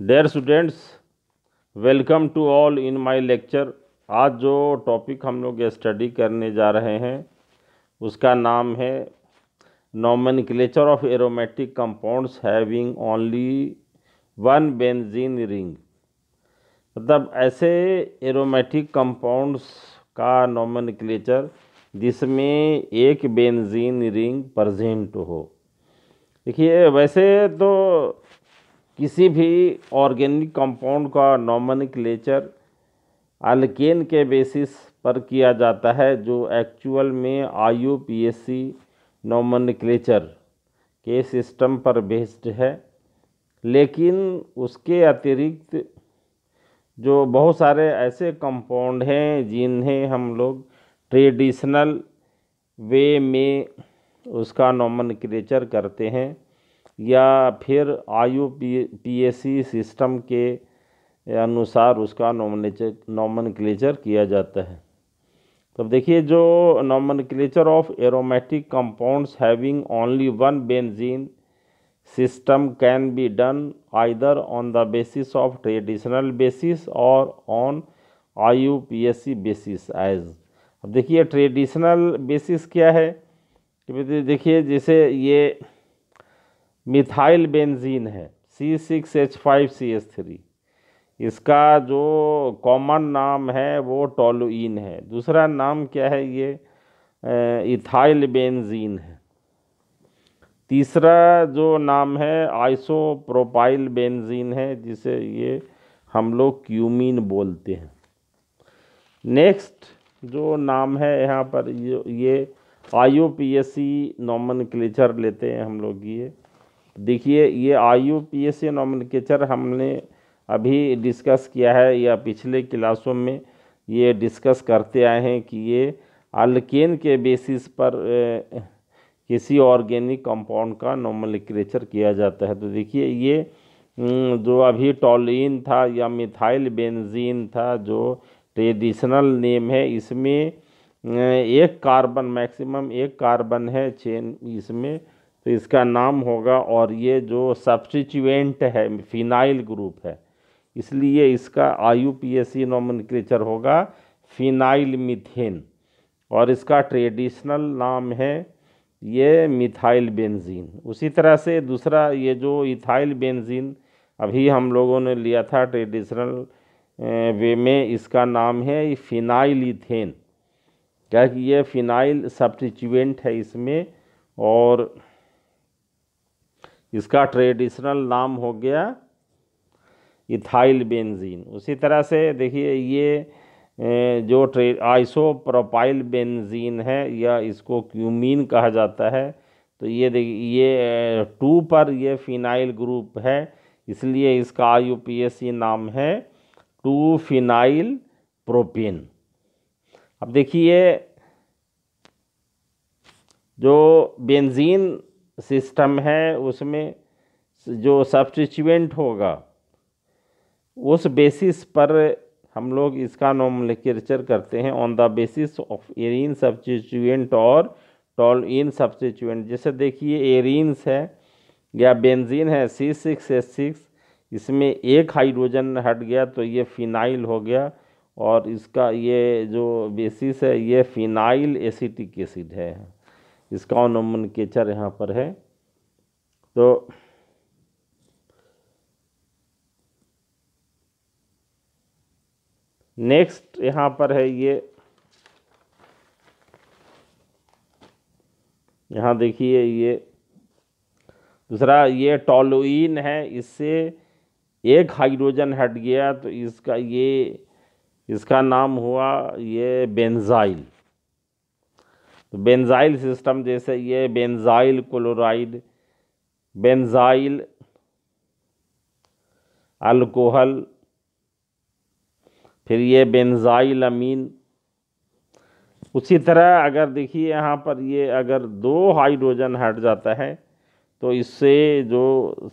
dare students welcome to all in my lecture आज जो topic हम लोग स्टडी करने जा रहे हैं उसका नाम है nomenclature of aromatic compounds having only one benzene ring मतलब ऐसे एरोमेटिक कंपाउंड्स का नॉमन क्लेचर जिसमें एक बेंजीन रिंग प्रजेंट हो देखिए वैसे तो किसी भी ऑर्गेनिक कंपाउंड का लेचर अल्केन के बेसिस पर किया जाता है जो एक्चुअल में I U P S C nomenclature के सिस्टम पर बेस्ड है लेकिन उसके अतिरिक्त जो बहुत सारे ऐसे कंपाउंड हैं जिन्हें हम लोग ट्रेडिशनल वे में उसका नॉमनक्लेचर करते हैं या फिर आयु पीएसी सिस्टम के अनुसार उसका नोमनेचर नॉमन किया जाता है तब तो देखिए जो नॉमन of aromatic compounds having only one benzene system can be done either on the basis of traditional basis और ऑन सी बेसिस एज अब देखिए ट्रेडिशनल बेसिस क्या है कि देखिए जैसे ये मिथाइल बेंजीन है C six H five C S three इसका जो कॉमन नाम है वो टोलुइन है दूसरा नाम क्या है ये इथाइल बेंजीन है तीसरा जो नाम है आइसोप्रोपाइल बेंजीन है जिसे ये हम लोग क्यूमिन बोलते हैं नेक्स्ट जो नाम है यहाँ पर ये आई ओ पी एस सी नॉमन लेते हैं हम लोग ये देखिए ये I U P S A nomenclature हमने अभी डिस्कस किया है या पिछले क्लासों में ये डिस्कस करते आए हैं कि ये अल्केन के बेसिस पर ए, किसी ऑर्गेनिक कंपाउंड का नॉमलिक्रेचर किया जाता है तो देखिए ये जो अभी टॉलिन था या मिथाइल बेंजीन था जो ट्रेडिशनल नेम है इसमें एक कार्बन मैक्सिमम एक कार्बन है चेन इसमें तो इसका नाम होगा और ये जो सब्सटिट्यूएंट है फिनाइल ग्रुप है इसलिए इसका आयु पी एस सी होगा फिनाइल मिथेन और इसका ट्रेडिशनल नाम है ये मिथाइल बेंजीन उसी तरह से दूसरा ये जो इथाइल बेंजीन अभी हम लोगों ने लिया था ट्रेडिशनल वे में इसका नाम है फिनाइल इथेन क्या कि ये फिनाइल सब्सटिट्यूएंट है इसमें और इसका ट्रेडिशनल नाम हो गया इथाइल बेंजीन उसी तरह से देखिए ये जो ट्रे आइसो प्रोपाइल बेंजीन है या इसको क्यूमीन कहा जाता है तो ये देखिए ये टू पर ये फिनाइल ग्रुप है इसलिए इसका I U P S C नाम है टू फिनाइल प्रोपेन अब देखिए जो बेंजीन सिस्टम है उसमें जो सब्सटिट्यूएंट होगा उस बेसिस पर हम लोग इसका नोमलिक्चर करते हैं on the basis of arene substituent और इन सब्सटिट्यूएंट जैसे देखिए एरिन्स है या बेंजीन है सी सिक्स एस सिक्स इसमें एक हाइड्रोजन हट गया तो ये फिनाइल हो गया और इसका ये जो बेसिस है ये फिनाइल एसिटिक एसिड है इसका नोमन केचर यहाँ पर है तो नेक्स्ट यहाँ पर है ये यहाँ देखिए ये दूसरा ये टॉलोइन है इससे एक हाइड्रोजन हट गया तो इसका ये इसका नाम हुआ ये बेंजाइल तो बेंजाइल सिस्टम जैसे ये बेंजाइल क्लोराइड बेंजाइल अल्कोहल फिर ये बेंजाइल अमीन उसी तरह अगर देखिए यहाँ पर ये अगर दो हाइड्रोजन हट जाता है तो इससे जो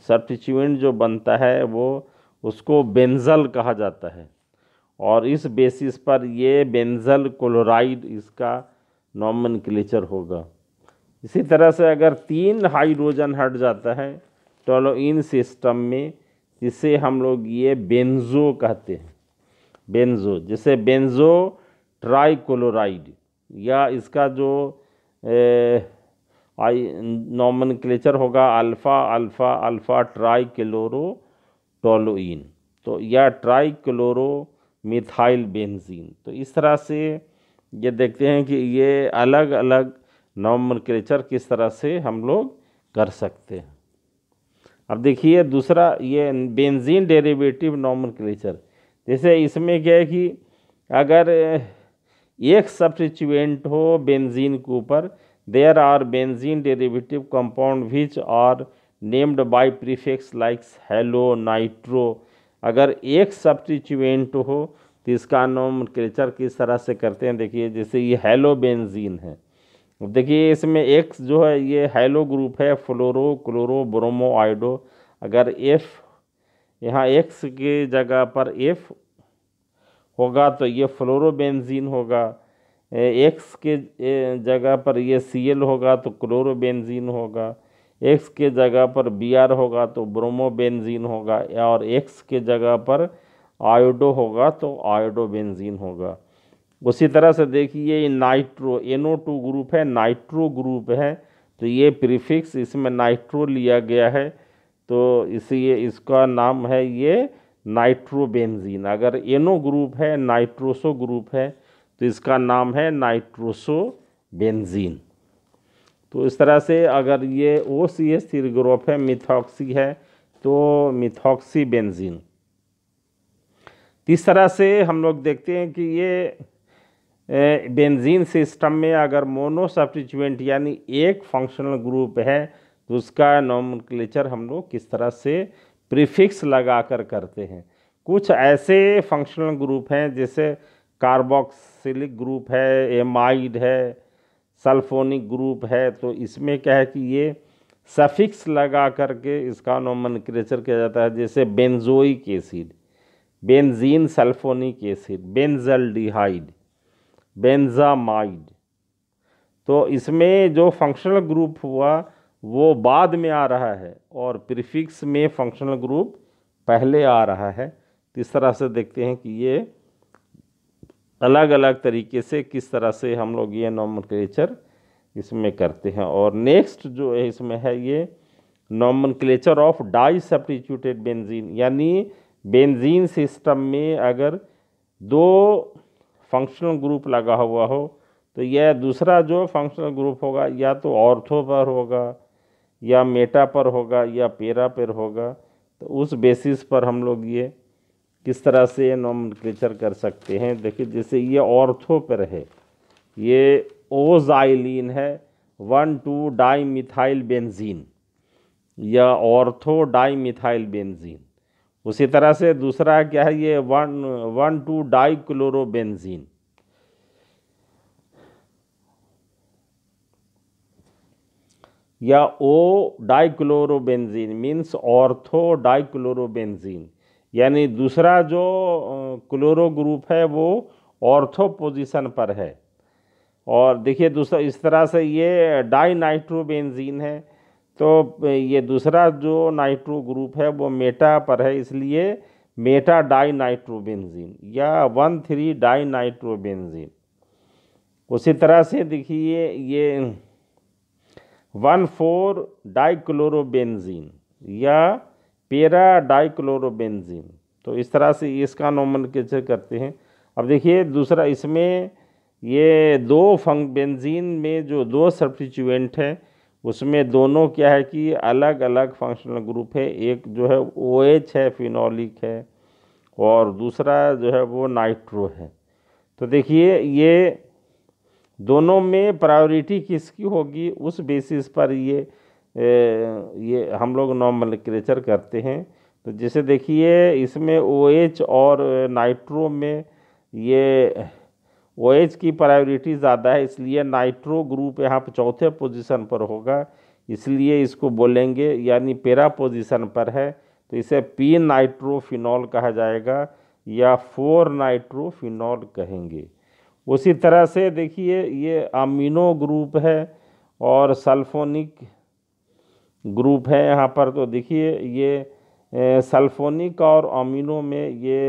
सर्टिचुएंट जो बनता है वो उसको बेंजल कहा जाता है और इस बेसिस पर ये बेंजल क्लोराइड इसका नॉमन क्लेचर होगा इसी तरह से अगर तीन हाइड्रोजन हट जाता है टोलोइन तो सिस्टम में जिसे हम लोग ये बेंजो कहते हैं बेंजो जैसे बेंजो ट्राईक्लोराइड या इसका जो ए, आई नॉमन क्लेचर होगा alpha alpha alpha trichloro toluene तो या ट्राई क्लोरो मिथाइल बेंजीन तो इस तरह से ये देखते हैं कि ये अलग अलग क्रेचर किस तरह से हम लोग कर सकते हैं अब देखिए दूसरा ये बेंजीन डेरिवेटिव नॉमक्लेचर जैसे इसमें क्या है कि अगर एक सब्सिचुएंट हो बेंजीन के ऊपर there are benzene derivative compound which are named by prefix likes halo nitro अगर एक सब्सिचुएंट हो तो इसका नोमक्लेचर किस तरह से करते हैं देखिए जैसे ये हेलोबेंजीन है देखिए इसमें एक जो है ये हेलो ग्रुप है फ्लोरो क्लोरो ब्रोमो आइडो अगर एफ यहाँ एक्स के जगह पर एफ होगा तो ये फ्लोरोबेंजीन होगा एक्स के जगह पर ये सी एल होगा तो क्लोरोबेंजीन होगा एक्स के जगह पर बी आर होगा तो ब्रोमोबेंजीन होगा और एक्स के जगह पर आयोडो होगा तो आयोडो बेंजीन होगा उसी तरह से देखिए ये नाइट्रो एनो टू ग्रुप है नाइट्रो ग्रुप है तो ये प्रीफिक्स इसमें नाइट्रो लिया गया है तो इसी इसका नाम है ये नाइट्रोबेंजीन अगर एनो ग्रुप है नाइट्रोसो ग्रुप है तो इसका नाम है नाइट्रोसो बेंजीन तो इस तरह से अगर ये ओ सी एस ग्रुप है मिथॉक्सी है तो मिथॉक्सी बेंजीन इस तरह से हम लोग देखते हैं कि ये बेंजीन सिस्टम में अगर मोनो सब्सटीट्यूएंट यानी एक फंक्शनल ग्रुप है तो उसका नॉमक्लेचर हम लोग किस तरह से प्रीफिक्स लगा कर करते हैं कुछ ऐसे फंक्शनल ग्रुप हैं जैसे कार्बोक्सिलिक ग्रुप है एमाइड है सल्फोनिक ग्रुप है तो इसमें क्या है कि ये सफिक्स लगा करके इसका नॉमन किया जाता है जैसे benzoic acid benzene sulphonic acid benzaldehyde benzamide तो इसमें जो फंक्शनल ग्रुप हुआ वो बाद में आ रहा है और प्रीफिक्स में फंक्शनल ग्रुप पहले आ रहा है तो इस तरह से देखते हैं कि ये अलग अलग तरीके से किस तरह से हम लोग ये नॉमनक्लेचर इसमें करते हैं और नेक्स्ट जो है इसमें है ये nomenclature of di substituted benzene यानी बेंजीन सिस्टम में अगर दो फंक्शनल ग्रुप लगा हुआ हो तो यह दूसरा जो फंक्शनल ग्रुप होगा या तो ऑर्थो पर होगा या मेटा पर होगा या पेरा पर होगा तो उस बेसिस पर हम लोग ये किस तरह से नॉम कर सकते हैं देखिए जैसे ये ऑर्थो पर है ये ओजाइलिन है one two di methyl benzene या ऑर्थो डाई मिथाइल बेंजीन उसी तरह से दूसरा क्या है ये one one two di chlorobenzene या O dichlorobenzene means ortho dichlorobenzene यानी दूसरा जो क्लोरो ग्रुप है वो ऑर्थो पोजीशन पर है और देखिए दूसरा इस तरह से ये डाई नाइट्रोबेंजीन है तो ये दूसरा जो नाइट्रो ग्रुप है वो मेटा पर है इसलिए मेटा डाई नाइट्रोबेंजीन या वन थ्री डाई नाइट्रोबेंजीन उसी तरह से देखिए ये वन फोर डाइक्लोरोबेंजीन या पेरा डाइक्लोरोबेंजीन तो इस तरह से इसका नॉमन करते हैं अब देखिए दूसरा इसमें ये दो फंक बेंजीन में जो दो सब्सटीट्यूएंट हैं उसमें दोनों क्या है कि अलग अलग फंक्शनल ग्रुप है एक जो है ओ एच है फिनॉलिक है और दूसरा जो है वो नाइट्रो है तो देखिए ये दोनों में प्रायोरिटी किसकी होगी उस बेसिस पर ये ये हम लोग नॉर्मल क्रेचर करते हैं तो जैसे देखिए इसमें ओ OH एच और नाइट्रो में ये ओ एच की प्रायोरिटी ज़्यादा है इसलिए नाइट्रो ग्रुप यहाँ पर चौथे पोजीशन पर होगा इसलिए इसको बोलेंगे यानी पेरा पोजीशन पर है तो इसे पी नाइट्रोफिनॉल कहा जाएगा या फोर नाइट्रोफिनॉल कहेंगे उसी तरह से देखिए ये अमीनो ग्रुप है और सल्फोनिक ग्रुप है यहाँ पर तो देखिए ये सल्फोनिक और अमीनो में ये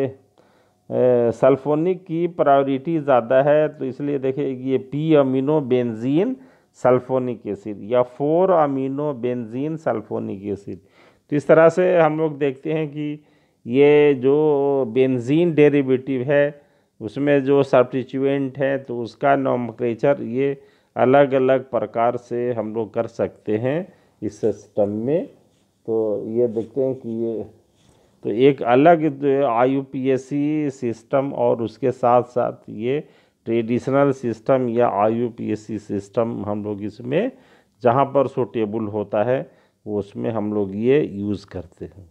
सल्फोनिक की प्रायोरिटी ज़्यादा है तो इसलिए देखिए ये P amino benzene sulphonic acid या four amino benzene sulphonic acid तो इस तरह से हम लोग देखते हैं कि ये जो बेंजीन डेरिवेटिव है उसमें जो सब्टिचुएंट है तो उसका नॉमक्रेचर ये अलग अलग प्रकार से हम लोग कर सकते हैं इस सिस्टम में तो ये देखते हैं कि ये तो एक अलग आईयूपीएससी सिस्टम और उसके साथ साथ ये ट्रेडिशनल सिस्टम या आईयूपीएससी सिस्टम हम लोग इसमें जहाँ पर सोटेबल होता है वो उसमें हम लोग ये यूज़ करते हैं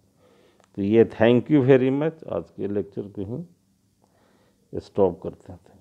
तो ये थैंक यू वेरी मच आज के लेक्चर को ही स्टॉप करते हैं